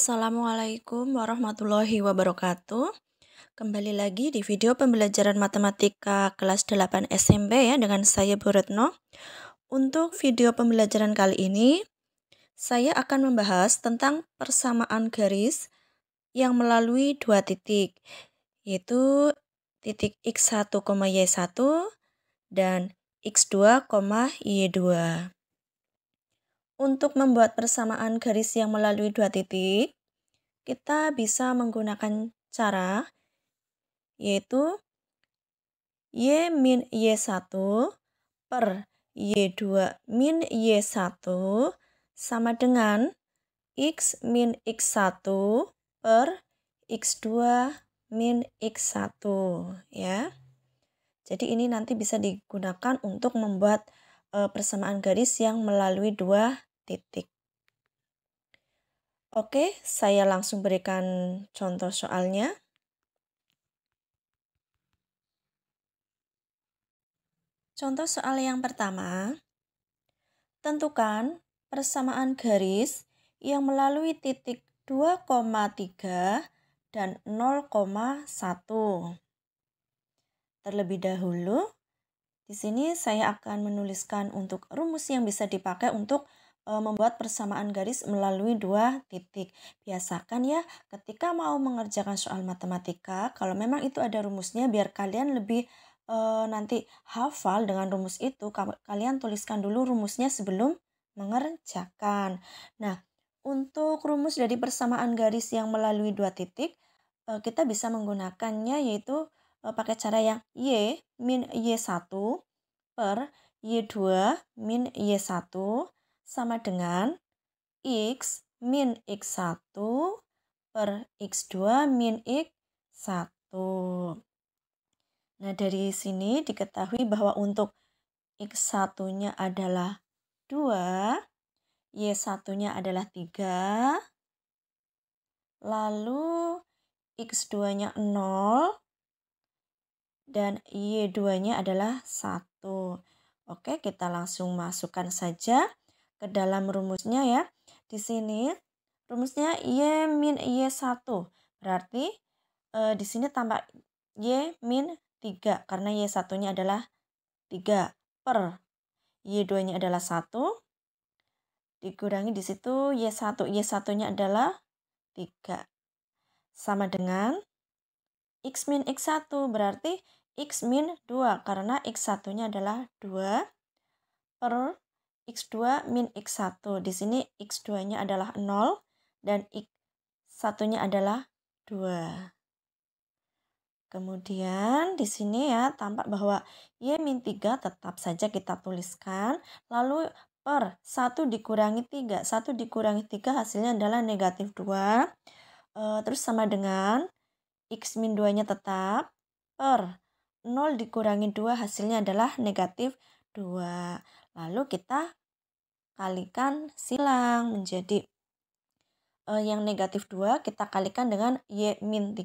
Assalamualaikum warahmatullahi wabarakatuh. Kembali lagi di video pembelajaran matematika kelas 8 SMP ya dengan saya Bu Retno. Untuk video pembelajaran kali ini, saya akan membahas tentang persamaan garis yang melalui dua titik, yaitu titik X1, Y1 dan X2, Y2. Untuk membuat persamaan garis yang melalui dua titik, kita bisa menggunakan cara yaitu Y min Y1 per Y2 min Y1 sama dengan X min X1 per X2 min X1 ya. Jadi ini nanti bisa digunakan untuk membuat e, persamaan garis yang melalui dua titik. Oke, saya langsung berikan contoh soalnya. Contoh soal yang pertama, tentukan persamaan garis yang melalui titik 2,3 dan 0,1. Terlebih dahulu, di sini saya akan menuliskan untuk rumus yang bisa dipakai untuk Eh, membuat persamaan garis melalui dua titik. Biasakan ya, ketika mau mengerjakan soal matematika, kalau memang itu ada rumusnya, biar kalian lebih e, nanti hafal dengan rumus itu, kalian tuliskan dulu rumusnya sebelum mengerjakan. Nah, untuk rumus dari persamaan garis yang melalui dua titik, e, kita bisa menggunakannya yaitu pakai cara yang Y min Y1 per Y2 min Y1 sama dengan X min X1 per X2 min X1. Nah, dari sini diketahui bahwa untuk X1-nya adalah 2, Y1-nya adalah 3, lalu X2-nya 0, dan Y2-nya adalah 1. Oke, kita langsung masukkan saja ke dalam rumusnya ya. Di sini rumusnya Y min Y1. Berarti e, di sini tambah Y min 3 karena Y1-nya adalah 3 per Y2-nya adalah 1. Dikurangi di situ Y1, Y1-nya adalah 3. Sama dengan X min X1 berarti X min 2 karena X1-nya adalah 2 per X2 min X1. Di sini X2-nya adalah 0 dan X1-nya adalah 2. Kemudian di sini ya tampak bahwa Y min 3 tetap saja kita tuliskan. Lalu per 1 dikurangi 3. 1 dikurangi 3 hasilnya adalah negatif 2. E, terus sama dengan X min 2-nya tetap. Per 0 dikurangi 2 hasilnya adalah negatif 2. Lalu kita kalikan silang menjadi e, yang negatif 2 kita kalikan dengan Y min 3. E,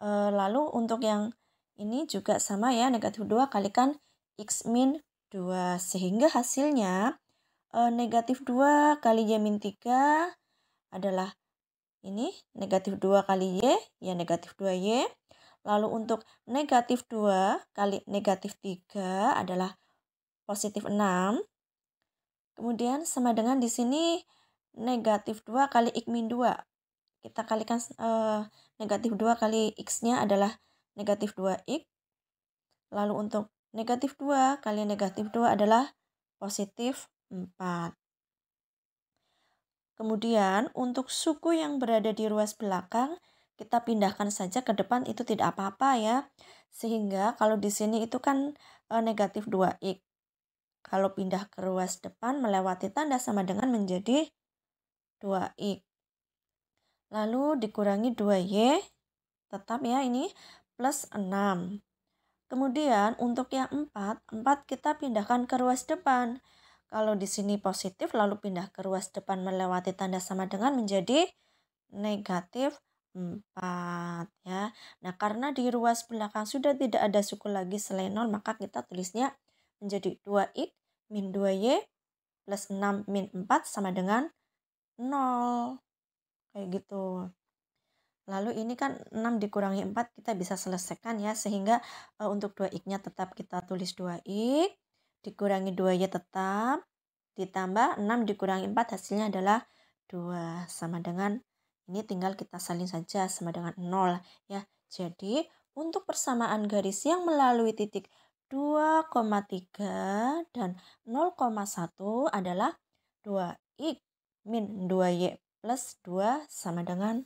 eh, lalu untuk yang ini juga sama ya negatif 2 kalikan X min 2 sehingga hasilnya e, negatif 2 kali Y min 3 adalah ini negatif 2 kali Y ya negatif 2Y. Lalu untuk negatif 2 kali negatif 3 adalah positif 6. Kemudian sama dengan di sini negatif 2 kali x min 2. Kita kalikan eh, negatif 2 kali x-nya adalah negatif 2x. Lalu untuk negatif 2 kali negatif 2 adalah positif 4. Kemudian untuk suku yang berada di ruas belakang, kita pindahkan saja ke depan itu tidak apa-apa ya. Sehingga kalau di sini itu kan e, negatif 2x. Kalau pindah ke ruas depan melewati tanda sama dengan menjadi 2X. Lalu dikurangi 2Y, tetap ya ini, plus 6. Kemudian untuk yang 4, 4 kita pindahkan ke ruas depan. Kalau di sini positif, lalu pindah ke ruas depan melewati tanda sama dengan menjadi negatif 4 ya. Nah, karena di ruas belakang sudah tidak ada suku lagi selain 0, maka kita tulisnya menjadi 2x min 2y plus 6 min 4 sama dengan 0. Kayak gitu. Lalu ini kan 6 dikurangi 4 kita bisa selesaikan ya. Sehingga uh, untuk 2x-nya tetap kita tulis 2x. Dikurangi 2y tetap. Ditambah 6 dikurangi 4 hasilnya adalah 2 sama dengan ini tinggal kita salin saja sama dengan 0 ya. Jadi untuk persamaan garis yang melalui titik 2,3 dan 0,1 adalah 2x min 2y plus 2 sama dengan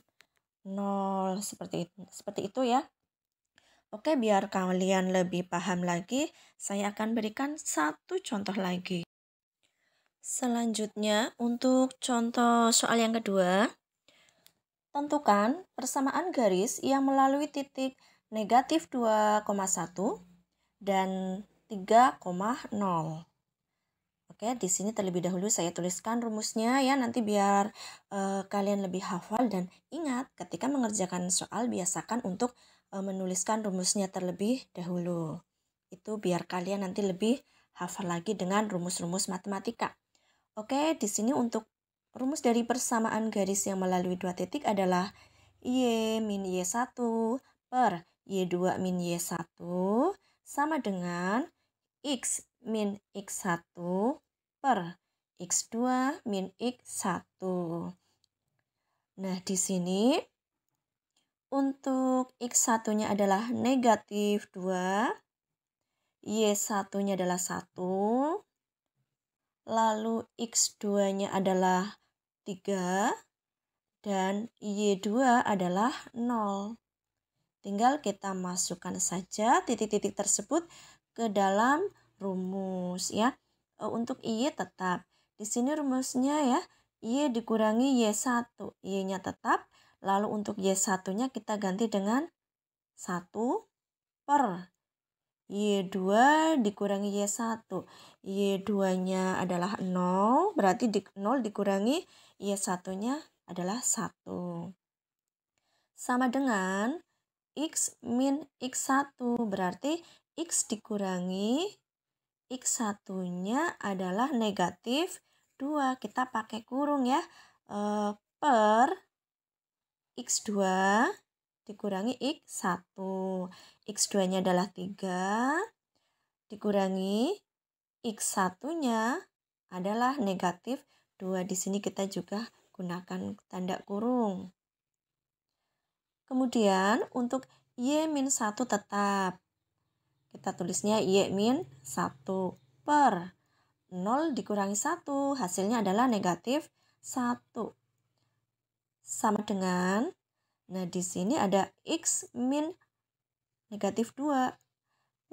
0 seperti itu, seperti itu ya. Oke, biar kalian lebih paham lagi, saya akan berikan satu contoh lagi. Selanjutnya, untuk contoh soal yang kedua, tentukan persamaan garis yang melalui titik negatif 2,1 dan 3,0. Oke, di sini terlebih dahulu saya tuliskan rumusnya ya nanti biar e, kalian lebih hafal dan ingat ketika mengerjakan soal biasakan untuk e, menuliskan rumusnya terlebih dahulu. Itu biar kalian nanti lebih hafal lagi dengan rumus-rumus matematika. Oke, di sini untuk rumus dari persamaan garis yang melalui dua titik adalah Y min Y1 per Y2 min Y1 sama dengan X min X1 per X2 min X1. Nah, di sini untuk X1-nya adalah negatif 2, Y1-nya adalah 1, lalu X2-nya adalah 3, dan Y2 adalah 0. Tinggal kita masukkan saja titik-titik tersebut ke dalam rumus ya. E, untuk Y tetap. Di sini rumusnya ya, Y dikurangi Y1. Y-nya tetap. Lalu untuk Y1-nya kita ganti dengan 1 per Y2 dikurangi Y1. Y2-nya adalah 0, berarti di 0 dikurangi Y1-nya adalah 1. Sama dengan X min X1 berarti X dikurangi X1-nya adalah negatif 2. Kita pakai kurung ya. E, per X2 dikurangi X1. X2-nya adalah 3 dikurangi X1-nya adalah negatif 2. Di sini kita juga gunakan tanda kurung. Kemudian untuk Y min 1 tetap. Kita tulisnya Y min 1 per 0 dikurangi 1 hasilnya adalah negatif 1. Sama dengan, nah di sini ada X min negatif 2.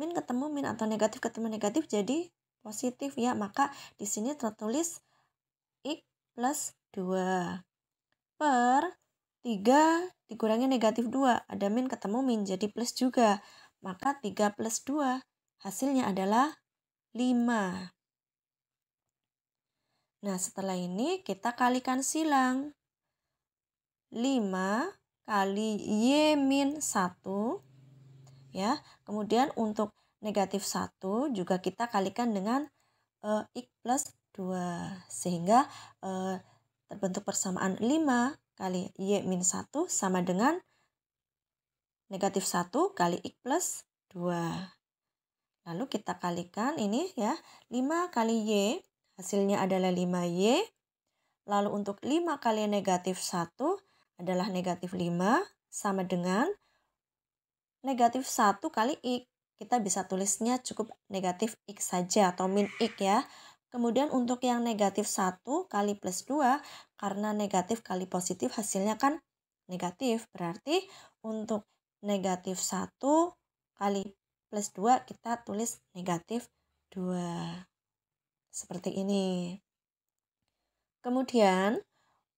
Min ketemu min atau negatif ketemu negatif jadi positif ya. Maka di sini tertulis X plus 2 per 3 dikurangi negatif 2, ada min ketemu min, jadi plus juga. Maka 3 plus 2 hasilnya adalah 5. Nah, setelah ini kita kalikan silang. 5 kali Y min 1. Ya, kemudian untuk negatif 1 juga kita kalikan dengan e, X plus 2. Sehingga e, terbentuk persamaan 5 kali Y min 1 sama dengan negatif 1 kali X plus 2. Lalu kita kalikan ini ya, 5 kali Y, hasilnya adalah 5Y. Lalu untuk 5 kali negatif 1 adalah negatif 5 sama dengan negatif 1 kali X. Kita bisa tulisnya cukup negatif X saja atau min X ya. Kemudian untuk yang negatif 1 kali plus 2, karena negatif kali positif hasilnya kan negatif. Berarti untuk negatif 1 kali plus 2 kita tulis negatif 2. Seperti ini. Kemudian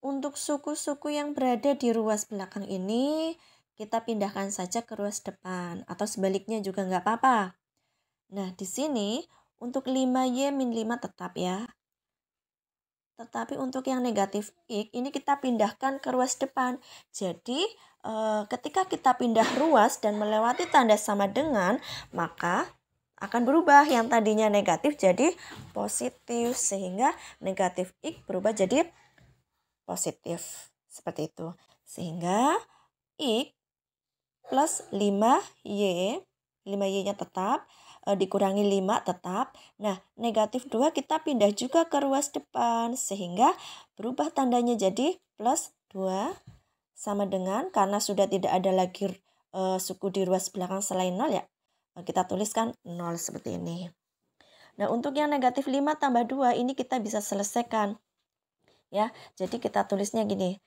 untuk suku-suku yang berada di ruas belakang ini, kita pindahkan saja ke ruas depan atau sebaliknya juga nggak apa-apa. Nah, di sini untuk 5Y min 5 tetap ya. Tetapi untuk yang negatif X ini kita pindahkan ke ruas depan. Jadi e, ketika kita pindah ruas dan melewati tanda sama dengan, maka akan berubah yang tadinya negatif jadi positif sehingga negatif X berubah jadi positif seperti itu. Sehingga X plus 5Y, 5Y-nya tetap e, dikurangi 5 tetap. Nah, negatif 2 kita pindah juga ke ruas depan sehingga berubah tandanya jadi plus 2 sama dengan karena sudah tidak ada lagi e, suku di ruas belakang selain 0 ya. Eh, kita tuliskan 0 seperti ini. Nah, untuk yang negatif 5 tambah 2 ini kita bisa selesaikan. Ya, jadi kita tulisnya gini.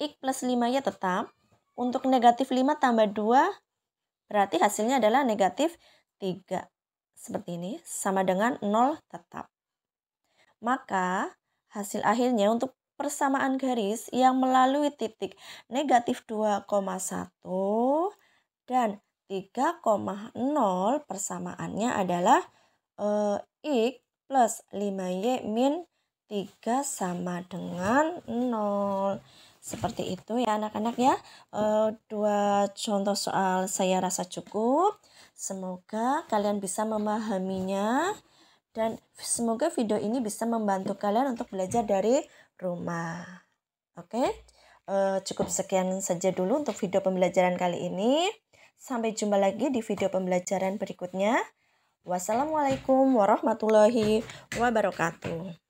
X plus 5 ya tetap. Untuk negatif 5 tambah 2 berarti hasilnya adalah negatif 3 seperti ini sama dengan 0 tetap. Maka hasil akhirnya untuk persamaan garis yang melalui titik negatif 2,1 dan 3,0 persamaannya adalah eh, X plus 5Y min 3 sama dengan 0 seperti itu ya anak-anak ya e, dua contoh soal saya rasa cukup Semoga kalian bisa memahaminya dan semoga video ini bisa membantu kalian untuk belajar dari rumah. Oke, okay? Eh, cukup sekian saja dulu untuk video pembelajaran kali ini. Sampai jumpa lagi di video pembelajaran berikutnya. Wassalamualaikum warahmatullahi wabarakatuh.